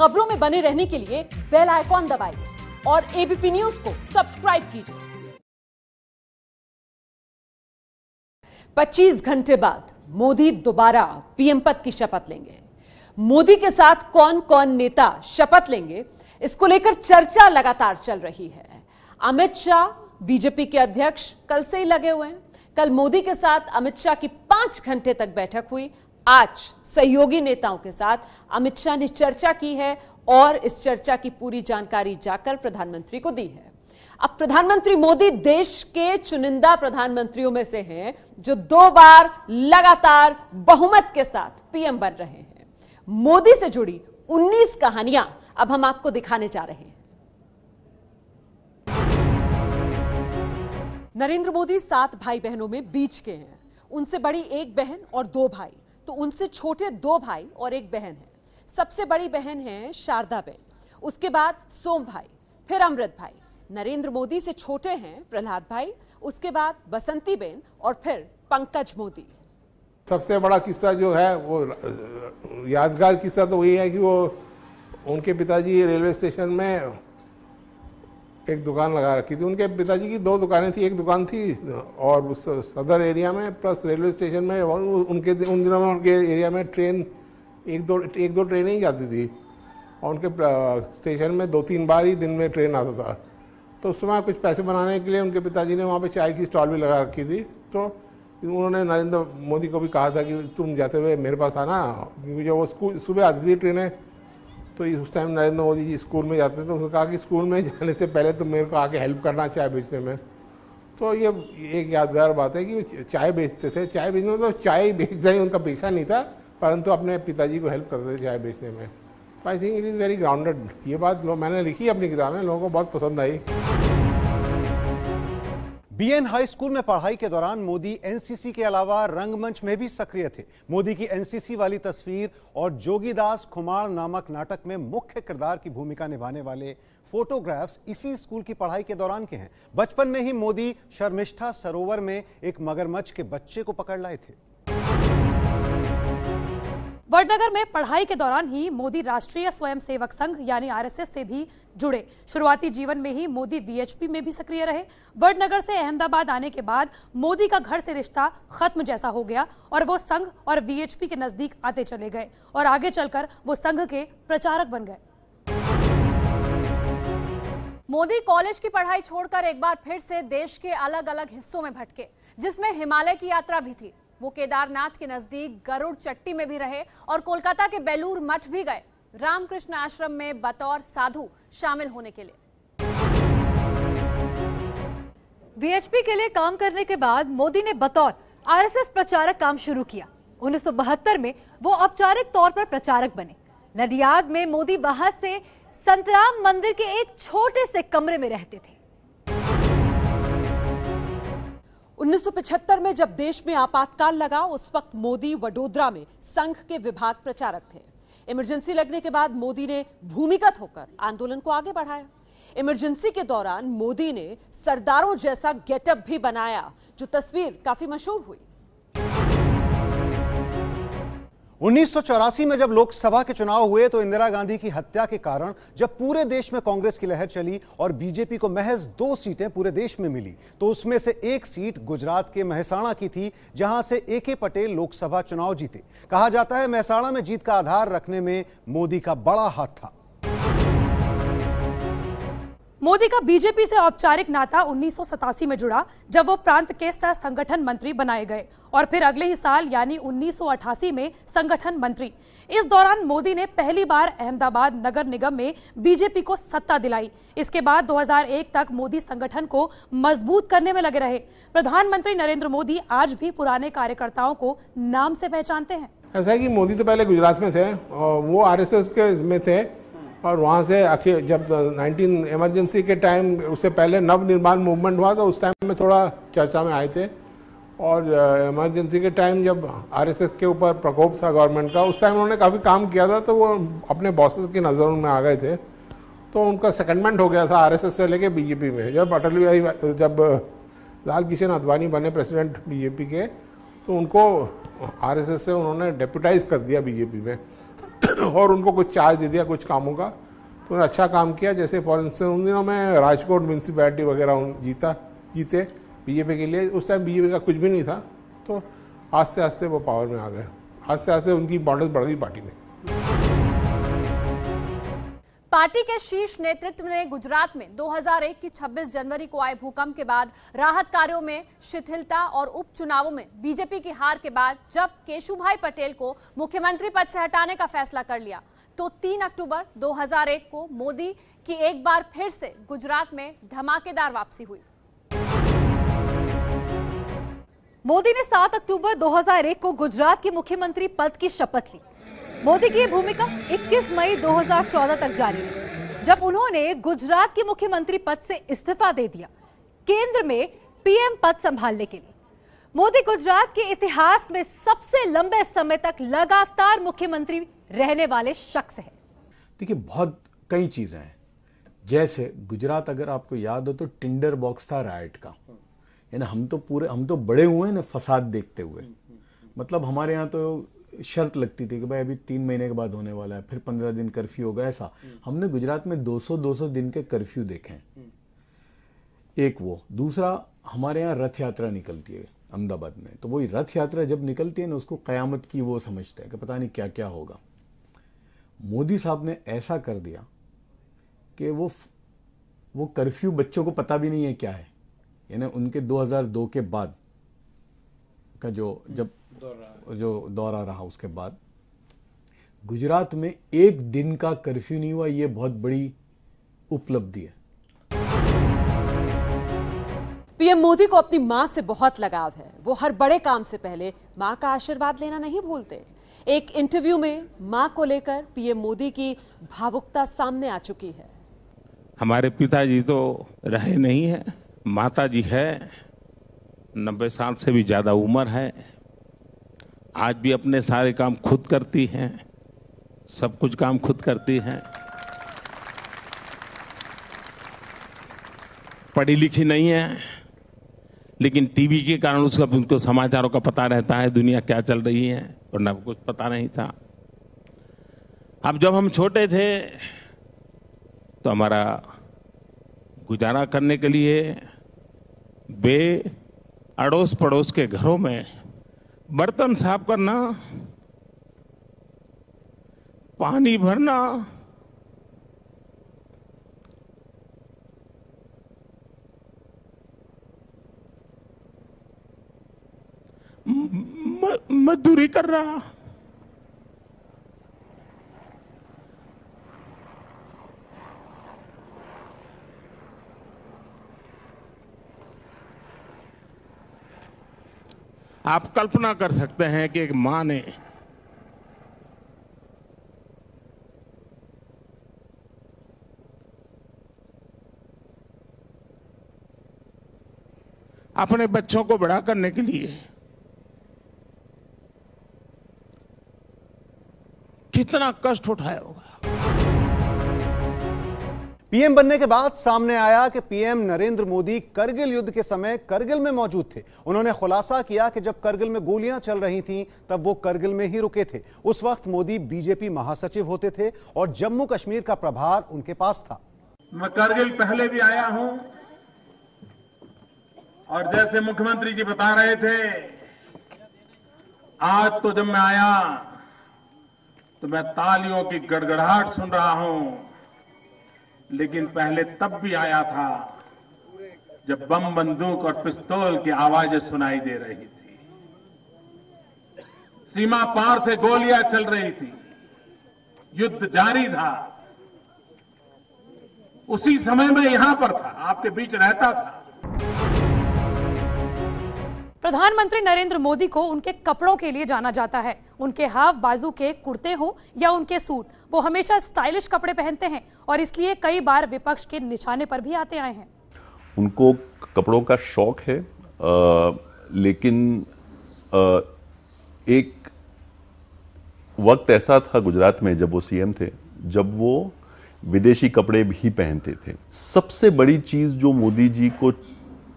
खबरों में बने रहने के लिए बेल आइकॉन दबाइए और एबीपी न्यूज को सब्सक्राइब कीजिए 25 घंटे बाद मोदी दोबारा पीएम पद की शपथ लेंगे मोदी के साथ कौन कौन नेता शपथ लेंगे इसको लेकर चर्चा लगातार चल रही है अमित शाह बीजेपी के अध्यक्ष कल से ही लगे हुए हैं कल मोदी के साथ अमित शाह की पांच घंटे तक बैठक हुई आज सहयोगी नेताओं के साथ अमित शाह ने चर्चा की है और इस चर्चा की पूरी जानकारी जाकर प्रधानमंत्री को दी है अब प्रधानमंत्री मोदी देश के चुनिंदा प्रधानमंत्रियों में से हैं जो दो बार लगातार बहुमत के साथ पीएम बन रहे हैं मोदी से जुड़ी 19 कहानियां अब हम आपको दिखाने जा रहे हैं नरेंद्र मोदी सात भाई बहनों में बीच के हैं उनसे बड़ी एक बहन और दो भाई तो उनसे छोटे दो भाई और एक बहन है सबसे बड़ी बहन है शारदा बेन उसके बाद सोम भाई फिर अमृत भाई नरेंद्र मोदी से छोटे हैं प्रहलाद भाई उसके बाद बसंती बेन और फिर पंकज मोदी सबसे बड़ा किस्सा जो है वो यादगार किस्सा तो वही है कि वो उनके पिताजी रेलवे स्टेशन में एक दुकान लगा रखी थी उनके पिताजी की दो दुकानें थी एक दुकान थी और सदर एरिया में प्लस रेलवे स्टेशन में उनके उन दिनों में उनके एरिया में ट्रेन एक दो एक दो ट्रेन ही जाती थी और उनके स्टेशन में दो तीन बार ही दिन में ट्रेन आता था तो उस समय कुछ पैसे बनाने के लिए उनके पिताजी ने वहाँ पर चाय की स्टॉल भी लगा रखी थी तो उन्होंने नरेंद्र मोदी को भी कहा था कि तुम जाते हुए मेरे पास आना क्योंकि जब वो सुबह आती थी ट्रेनें तो उस टाइम नरेंद्र मोदी जी स्कूल में जाते थे तो उसने कहा कि स्कूल में जाने से पहले तो मेरे को आके हेल्प करना चाय बेचने में तो ये एक यादगार बात है कि चाय बेचते थे चाय बेचने में मतलब तो चाय बेचना ही उनका पेशा नहीं था परंतु अपने पिताजी को हेल्प करते थे चाय बेचने में I think it is very grounded ये बात मैंने लिखी अपनी किताब में लोगों को बहुत पसंद आई बीएन हाई स्कूल में पढ़ाई के दौरान मोदी एनसीसी के अलावा रंगमंच में भी सक्रिय थे मोदी की एनसीसी वाली तस्वीर और जोगीदास खुमार नामक नाटक में मुख्य किरदार की भूमिका निभाने वाले फोटोग्राफ्स इसी स्कूल की पढ़ाई के दौरान के हैं बचपन में ही मोदी शर्मिष्ठा सरोवर में एक मगरमच्छ के बच्चे को पकड़ लाए थे वडनगर में पढ़ाई के दौरान ही मोदी राष्ट्रीय स्वयंसेवक संघ यानी आरएसएस से भी जुड़े शुरुआती जीवन में ही मोदी वीएचपी में भी सक्रिय रहे वडनगर से अहमदाबाद आने के बाद मोदी का घर से रिश्ता खत्म जैसा हो गया और वो संघ और वीएचपी के नजदीक आते चले गए और आगे चलकर वो संघ के प्रचारक बन गए मोदी कॉलेज की पढ़ाई छोड़कर एक बार फिर से देश के अलग अलग हिस्सों में भटके जिसमें हिमालय की यात्रा भी थी वो केदारनाथ के नजदीक गरुड़ चट्टी में भी रहे और कोलकाता के बेलूर मठ भी गए रामकृष्ण आश्रम में बतौर साधु शामिल होने के लिए बीएचपी के लिए काम करने के बाद मोदी ने बतौर आरएसएस प्रचारक काम शुरू किया उन्नीस में वो औपचारिक तौर पर प्रचारक बने नडियाद में मोदी वहां से संतराम मंदिर के एक छोटे से कमरे में रहते थे 1975 में जब देश में आपातकाल लगा उस वक्त मोदी वडोदरा में संघ के विभाग प्रचारक थे इमरजेंसी लगने के बाद मोदी ने भूमिगत होकर आंदोलन को आगे बढ़ाया इमरजेंसी के दौरान मोदी ने सरदारों जैसा गेटअप भी बनाया जो तस्वीर काफी मशहूर हुई उन्नीस में जब लोकसभा के चुनाव हुए तो इंदिरा गांधी की हत्या के कारण जब पूरे देश में कांग्रेस की लहर चली और बीजेपी को महज दो सीटें पूरे देश में मिली तो उसमें से एक सीट गुजरात के महसाणा की थी जहां से ए के पटेल लोकसभा चुनाव जीते कहा जाता है महसाणा में जीत का आधार रखने में मोदी का बड़ा हाथ था मोदी का बीजेपी से औपचारिक नाता उन्नीस में जुड़ा जब वो प्रांत के सह संगठन मंत्री बनाए गए और फिर अगले ही साल यानी 1988 में संगठन मंत्री इस दौरान मोदी ने पहली बार अहमदाबाद नगर निगम में बीजेपी को सत्ता दिलाई इसके बाद 2001 तक मोदी संगठन को मजबूत करने में लगे रहे प्रधानमंत्री नरेंद्र मोदी आज भी पुराने कार्यकर्ताओं को नाम से पहचानते हैं ऐसा है की मोदी तो पहले गुजरात में थे वो आर के में थे और वहाँ से आखिर जब 19 इमरजेंसी के टाइम उससे पहले नव निर्माण मूवमेंट हुआ तो उस टाइम में थोड़ा चर्चा में आए थे और इमरजेंसी के टाइम जब आरएसएस के ऊपर प्रकोप था गवर्नमेंट का उस टाइम उन्होंने काफ़ी काम किया था तो वो अपने बॉसेस की नज़रों में आ गए थे तो उनका सेकेंडमेंट हो गया था आर से लेके बीजेपी में जब अटल बिहारी जब लाल किशन अदवानी बने प्रेसिडेंट बीजेपी के तो उनको आरएसएस से उन्होंने डेपुटाइज कर दिया बीजेपी में और उनको कुछ चार्ज दे दिया कुछ कामों का तो उन्होंने अच्छा काम किया जैसे फॉर इंस्टेंस उन दिनों में राजकोट म्यूनसिपैलिटी वगैरह जीता जीते बीजेपी के लिए उस टाइम बीजेपी का कुछ भी नहीं था तो आस्ते आस्ते वो पावर में आ गए आस्ते आस्ते उनकी इंपॉर्टेंस बढ़ गई पार्टी में पार्टी के शीर्ष नेतृत्व ने गुजरात में 2001 की 26 जनवरी को आए भूकंप के बाद राहत कार्यों में शिथिलता और उपचुनावों में बीजेपी की हार के बाद जब केशुभाई पटेल को मुख्यमंत्री पद से हटाने का फैसला कर लिया तो 3 अक्टूबर 2001 को मोदी की एक बार फिर से गुजरात में धमाकेदार वापसी हुई मोदी ने 7 अक्टूबर 2001 को गुजरात के मुख्यमंत्री पद की शपथ ली मोदी की भूमिका 21 मई 2014 तक जारी रही जब उन्होंने गुजरात के मुख्यमंत्री पद से इस्तीफा दे दिया केंद्र में पीएम पद संभालने के लिए मोदी गुजरात के इतिहास में सबसे लंबे समय तक लगातार मुख्यमंत्री रहने वाले शख्स हैं देखिए बहुत कई चीजें हैं जैसे गुजरात अगर आपको याद हो तो टिंडर बॉक्स था राइट का यानी हम तो पूरे हम तो बड़े हुए ना फसाद देखते हुए मतलब हमारे यहाँ तो शर्त लगती थी कि भाई अभी तीन महीने के बाद होने वाला है फिर पंद्रह दिन कर्फ्यू होगा ऐसा हम्म। हमने गुजरात में 200-200 दिन के कर्फ्यू देखे हैं हम्म। एक वो दूसरा हमारे यहाँ रथ यात्रा निकलती है अहमदाबाद में तो वही रथ यात्रा जब निकलती है ना उसको कयामत की वो समझते हैं कि पता नहीं क्या क्या होगा मोदी साहब ने ऐसा कर दिया कि वो वो कर्फ्यू बच्चों को पता भी नहीं है क्या है यानी उनके 2002 के बाद का जो जब जो दौरा रहा उसके बाद गुजरात में एक दिन का कर्फ्यू नहीं हुआ यह बहुत बड़ी उपलब्धि है पीएम मोदी को अपनी मां से बहुत लगाव है वो हर बड़े काम से पहले मां का आशीर्वाद लेना नहीं भूलते एक इंटरव्यू में मां को लेकर पीएम मोदी की भावुकता सामने आ चुकी है हमारे पिताजी तो रहे नहीं है माता जी है नब्बे साल से भी ज्यादा उम्र है आज भी अपने सारे काम खुद करती हैं सब कुछ काम खुद करती हैं पढ़ी लिखी नहीं है लेकिन टीवी के कारण उसका उनको समाचारों का पता रहता है दुनिया क्या चल रही है और ना कुछ पता नहीं था अब जब हम छोटे थे तो हमारा गुजारा करने के लिए बे अड़ोस पड़ोस के घरों में बर्तन साफ करना पानी भरना मजदूरी कर रहा आप कल्पना कर सकते हैं कि एक मां ने अपने बच्चों को बड़ा करने के लिए कितना कष्ट उठाया होगा पीएम बनने के बाद सामने आया कि पीएम नरेंद्र मोदी करगिल युद्ध के समय करगिल में मौजूद थे उन्होंने खुलासा किया कि जब करगिल में गोलियां चल रही थीं तब वो करगिल में ही रुके थे उस वक्त मोदी बीजेपी महासचिव होते थे और जम्मू कश्मीर का प्रभार उनके पास था मैं करगिल पहले भी आया हूं और जैसे मुख्यमंत्री जी बता रहे थे आज तो जब मैं आया तो मैं तालियों की गड़गड़ाहट सुन रहा हूं लेकिन पहले तब भी आया था जब बम बंदूक और पिस्तौल की आवाजें सुनाई दे रही थी सीमा पार से गोलियां चल रही थी युद्ध जारी था उसी समय में यहां पर था आपके बीच रहता था प्रधानमंत्री नरेंद्र मोदी को उनके कपड़ों के लिए जाना जाता है उनके हाफ बाजू के कुर्ते हो या उनके सूट वो हमेशा स्टाइलिश कपड़े पहनते हैं और इसलिए कई बार विपक्ष के निशाने पर भी आते आए हैं उनको कपड़ों का शौक है आ, लेकिन आ, एक वक्त ऐसा था गुजरात में जब वो सीएम थे जब वो विदेशी कपड़े भी पहनते थे सबसे बड़ी चीज जो मोदी जी को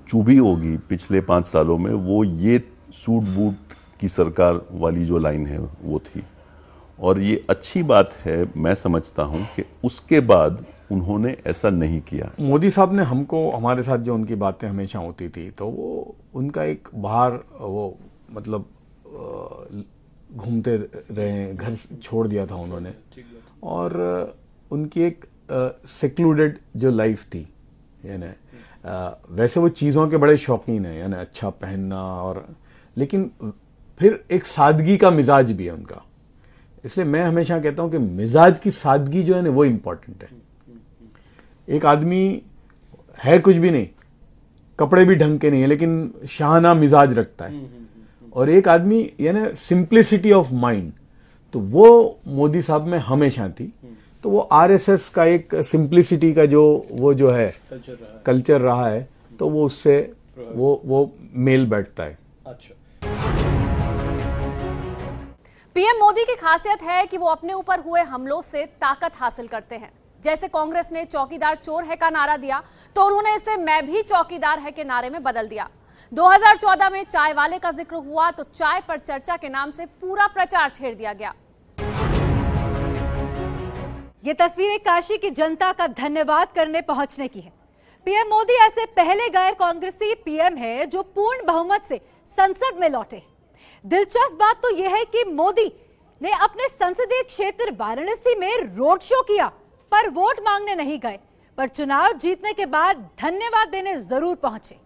चूभी होगी पिछले पाँच सालों में वो ये सूट बूट की सरकार वाली जो लाइन है वो थी और ये अच्छी बात है मैं समझता हूँ कि उसके बाद उन्होंने ऐसा नहीं किया मोदी साहब ने हमको हमारे साथ जो उनकी बातें हमेशा होती थी तो वो उनका एक बाहर वो मतलब घूमते रहे घर छोड़ दिया था उन्होंने और उनकी एक सेक्लूडेड जो लाइफ थी यानी वैसे वो चीज़ों के बड़े शौकीन हैं यानी अच्छा पहनना और लेकिन फिर एक सादगी का मिजाज भी है उनका इसलिए मैं हमेशा कहता हूँ कि मिजाज की सादगी जो है ना वो इम्पॉर्टेंट है एक आदमी है कुछ भी नहीं कपड़े भी ढंग के नहीं है लेकिन शाहाना मिजाज रखता है और एक आदमी यानी सिंप्लिसिटी ऑफ माइंड तो वो मोदी साहब में हमेशा थी तो वो आरएसएस का एक सिंप्लिसिटी का जो वो जो है कल्चर रहा है, कल्चर रहा है तो वो उससे वो वो मेल बैठता है अच्छा पीएम मोदी की खासियत है कि वो अपने ऊपर हुए हमलों से ताकत हासिल करते हैं जैसे कांग्रेस ने चौकीदार चोर है का नारा दिया तो उन्होंने इसे मैं भी चौकीदार है के नारे में बदल दिया 2014 में चाय वाले का जिक्र हुआ तो चाय पर चर्चा के नाम से पूरा प्रचार छेड़ दिया गया ये तस्वीरें काशी की जनता का धन्यवाद करने पहुंचने की है पीएम मोदी ऐसे पहले गैर कांग्रेसी पीएम है जो पूर्ण बहुमत से संसद में लौटे दिलचस्प बात तो यह है कि मोदी ने अपने संसदीय क्षेत्र वाराणसी में रोड शो किया पर वोट मांगने नहीं गए पर चुनाव जीतने के बाद धन्यवाद देने जरूर पहुंचे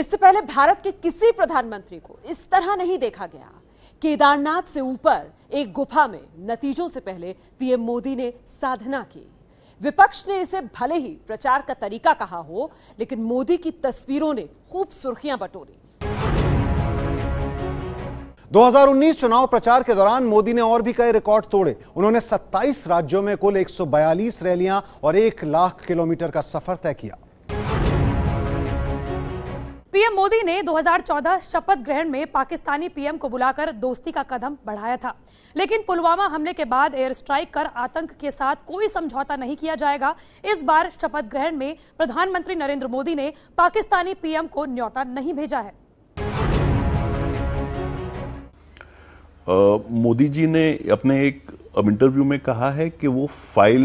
इससे पहले भारत के किसी प्रधानमंत्री को इस तरह नहीं देखा गया केदारनाथ से ऊपर एक गुफा में नतीजों से पहले पीएम मोदी ने साधना की विपक्ष ने इसे भले ही प्रचार का तरीका कहा हो लेकिन मोदी की तस्वीरों ने खूब सुर्खियां बटोरी 2019 चुनाव प्रचार के दौरान मोदी ने और भी कई रिकॉर्ड तोड़े उन्होंने 27 राज्यों में कुल 142 रैलियां और एक लाख किलोमीटर का सफर तय किया पीएम मोदी ने 2014 शपथ ग्रहण में पाकिस्तानी पीएम को बुलाकर दोस्ती का कदम बढ़ाया था लेकिन पुलवामा हमले के बाद एयर स्ट्राइक कर आतंक के साथ कोई समझौता नहीं किया जाएगा इस बार शपथ ग्रहण में प्रधानमंत्री नरेंद्र मोदी ने पाकिस्तानी पीएम को न्योता नहीं भेजा है मोदी जी ने अपने एक इंटरव्यू में कहा है कि वो फाइल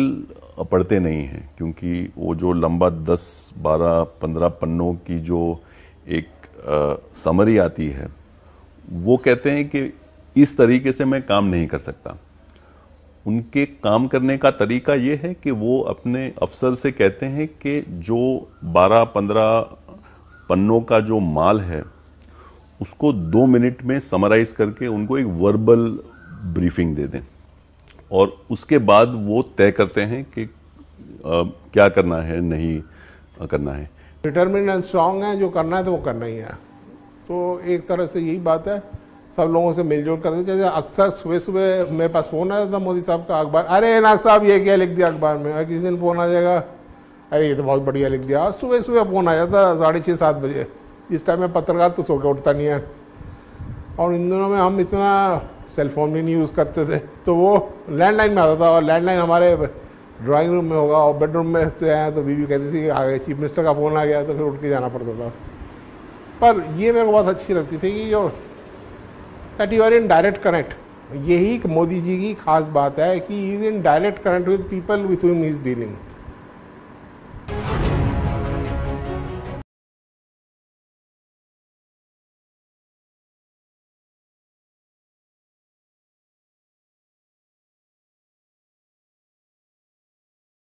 पढ़ते नहीं है क्योंकि वो जो लंबा दस बारह पंद्रह पन्नों की जो एक समरी आती है वो कहते हैं कि इस तरीके से मैं काम नहीं कर सकता उनके काम करने का तरीका ये है कि वो अपने अफसर से कहते हैं कि जो 12-15 पन्नों का जो माल है उसको दो मिनट में समराइज करके उनको एक वर्बल ब्रीफिंग दे दें और उसके बाद वो तय करते हैं कि आ, क्या करना है नहीं करना है डिटर्मिन एंड स्ट्रांग हैं जो करना है तो वो करना ही है तो एक तरह से यही बात है सब लोगों से मिलजुल करते जैसे अक्सर सुबह सुबह मेरे पास फ़ोन आता था मोदी साहब का अखबार अरे नाग साहब ये क्या लिख दिया अखबार में किसी दिन फ़ोन आ जाएगा अरे ये तो बहुत बढ़िया लिख दिया सुबह सुबह फ़ोन आ जाता साढ़े छः सात बजे इस टाइम में पत्रकार तो सो के उठता नहीं है और इन दिनों में हम इतना सेलफोन भी नहीं यूज़ करते थे तो वो लैंडलाइन में आता था और लैंडलाइन हमारे ड्राइंग रूम में होगा और बेडरूम में से आया तो बीवी कहती थी कि आ गए चीफ मिनिस्टर का फ़ोन आ गया तो फिर उठ के जाना पड़ता था पर ये मेरे को बहुत अच्छी लगती थी कि जो that you are in direct connect यही मोदी जी की खास बात है कि is in direct connect with people with whom is dealing